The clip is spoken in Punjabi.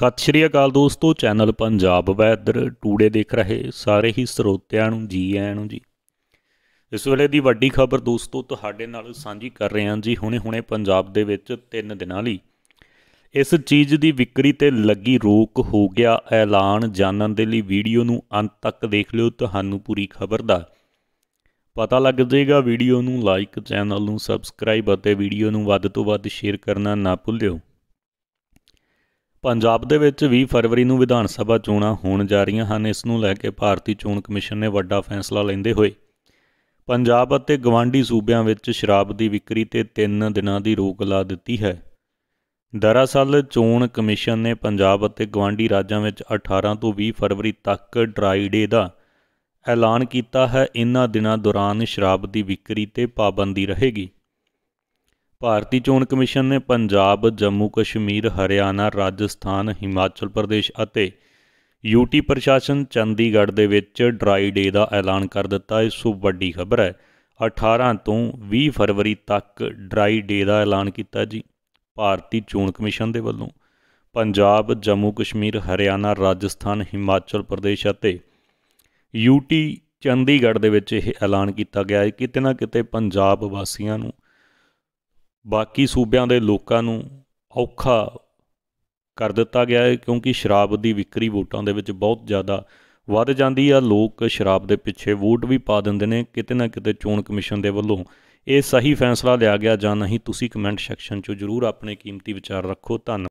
ਸਤਿ ਸ਼੍ਰੀ ਅਕਾਲ ਦੋਸਤੋ ਚੈਨਲ ਪੰਜਾਬ ਵੈਦਰ ਟੂਡੇ ਦੇਖ ਰਹੇ ਸਾਰੇ ਹੀ ਸਰੋਤਿਆਂ ਨੂੰ ਜੀ ਆਇਆਂ ਨੂੰ ਜੀ ਇਸ ਵੇਲੇ ਦੀ ਵੱਡੀ ਖਬਰ ਦੋਸਤੋ ਤੁਹਾਡੇ ਨਾਲ ਸਾਂਝੀ ਕਰ ਰਹੇ ਹਾਂ ਜੀ ਹੁਣੇ-ਹੁਣੇ ਪੰਜਾਬ ਦੇ ਵਿੱਚ 3 ਦਿਨਾਂ ਲਈ ਇਸ ਚੀਜ਼ ਦੀ ਵਿਕਰੀ ਤੇ ਲੱਗੀ ਰੋਕ ਹੋ ਗਿਆ ਐਲਾਨ ਜਾਣਨ ਦੇ ਲਈ ਵੀਡੀਓ ਨੂੰ ਅੰਤ ਤੱਕ ਦੇਖ ਲਿਓ ਤੁਹਾਨੂੰ ਪੂਰੀ ਖਬਰ ਦਾ ਪਤਾ ਲੱਗ ਜਾਏਗਾ ਵੀਡੀਓ ਨੂੰ ਲਾਈਕ ਚੈਨਲ ਨੂੰ ਸਬਸਕ੍ਰਾਈਬ ਅਤੇ ਵੀਡੀਓ ਨੂੰ ਵੱਧ ਤੋਂ ਵੱਧ ਸ਼ੇਅਰ ਕਰਨਾ ਨਾ ਭੁੱਲਿਓ ਪੰਜਾਬ ਦੇ ਵਿੱਚ 20 ਫਰਵਰੀ ਨੂੰ ਵਿਧਾਨ ਸਭਾ ਚੋਣਾਂ ਹੋਣ ਜਾ ਰਹੀਆਂ ਹਨ ਇਸ ਨੂੰ ਲੈ ਕੇ ਭਾਰਤੀ ਚੋਣ ਕਮਿਸ਼ਨ ਨੇ ਵੱਡਾ ਫੈਸਲਾ ਲੈਂਦੇ ਹੋਏ ਪੰਜਾਬ ਅਤੇ ਗਵਾਂਢੀ ਸੂਬਿਆਂ ਵਿੱਚ ਸ਼ਰਾਬ ਦੀ ਵਿਕਰੀ ਤੇ 3 ਦਿਨਾਂ ਦੀ ਰੋਕ ਲਾ ਦਿੱਤੀ ਹੈ ਦਰਅਸਲ ਚੋਣ ਕਮਿਸ਼ਨ ਨੇ ਪੰਜਾਬ ਅਤੇ ਗਵਾਂਢੀ ਰਾਜਾਂ ਵਿੱਚ 18 ਤੋਂ 20 ਫਰਵਰੀ ਤੱਕ ਡਰਾਈ ਡੇ ਦਾ ਐਲਾਨ ਕੀਤਾ ਹੈ ਇਨ੍ਹਾਂ ਦਿਨਾਂ ਦੌਰਾਨ ਸ਼ਰਾਬ ਦੀ ਵਿਕਰੀ ਤੇ ਪਾਬੰਦੀ ਰਹੇਗੀ ਭਾਰਤੀ ਚੋਣ ਕਮਿਸ਼ਨ ਨੇ ਪੰਜਾਬ, ਜੰਮੂ ਕਸ਼ਮੀਰ, ਹਰਿਆਣਾ, ਰਾਜਸਥਾਨ, ਹਿਮਾਚਲ ਪ੍ਰਦੇਸ਼ ਅਤੇ ਯੂਟੀ ਪ੍ਰਸ਼ਾਸਨ ਚੰਡੀਗੜ੍ਹ ਦੇ ਵਿੱਚ ਡਰਾਈ ਡੇ ਦਾ ਐਲਾਨ ਕਰ ਦਿੱਤਾ ਇਹ ਤੋਂ ਵੱਡੀ ਖਬਰ ਹੈ 18 ਤੋਂ 20 ਫਰਵਰੀ ਤੱਕ ਡਰਾਈ ਡੇ ਦਾ ਐਲਾਨ ਕੀਤਾ ਜੀ ਭਾਰਤੀ ਚੋਣ ਕਮਿਸ਼ਨ ਦੇ ਵੱਲੋਂ ਪੰਜਾਬ, ਜੰਮੂ ਕਸ਼ਮੀਰ, ਹਰਿਆਣਾ, ਰਾਜਸਥਾਨ, ਹਿਮਾਚਲ ਪ੍ਰਦੇਸ਼ ਅਤੇ ਯੂਟੀ ਚੰਡੀਗੜ੍ਹ ਦੇ ਵਿੱਚ ਇਹ ਐਲਾਨ ਕੀਤਾ ਗਿਆ ਹੈ ਕਿਤੇ ਨਾ ਕਿਤੇ ਪੰਜਾਬ ਵਾਸੀਆਂ ਨੂੰ ਬਾਕੀ ਸੂਬਿਆਂ ਦੇ ਲੋਕਾਂ ਨੂੰ ਔਖਾ ਕਰ ਦਿੱਤਾ ਗਿਆ ਹੈ ਕਿਉਂਕਿ ਸ਼ਰਾਬ ਦੀ ਵਿਕਰੀ ਵੋਟਾਂ ਦੇ ਵਿੱਚ ਬਹੁਤ ਜ਼ਿਆਦਾ ਵੱਧ ਜਾਂਦੀ ਆ ਲੋਕ ਸ਼ਰਾਬ ਦੇ ਪਿੱਛੇ ਵੋਟ ਵੀ ਪਾ ਦਿੰਦੇ ਨੇ ਕਿਤੇ ਨਾ ਕਿਤੇ ਚੋਣ ਕਮਿਸ਼ਨ ਦੇ ਵੱਲੋਂ ਇਹ ਸਹੀ ਫੈਸਲਾ ਲਿਆ ਗਿਆ ਜਾਂ ਨਹੀਂ ਤੁਸੀਂ ਕਮੈਂਟ ਸੈਕਸ਼ਨ 'ਚ ਜ਼ਰੂਰ ਆਪਣੇ ਕੀਮਤੀ ਵਿਚਾਰ ਰੱਖੋ ਧੰਨਵਾਦ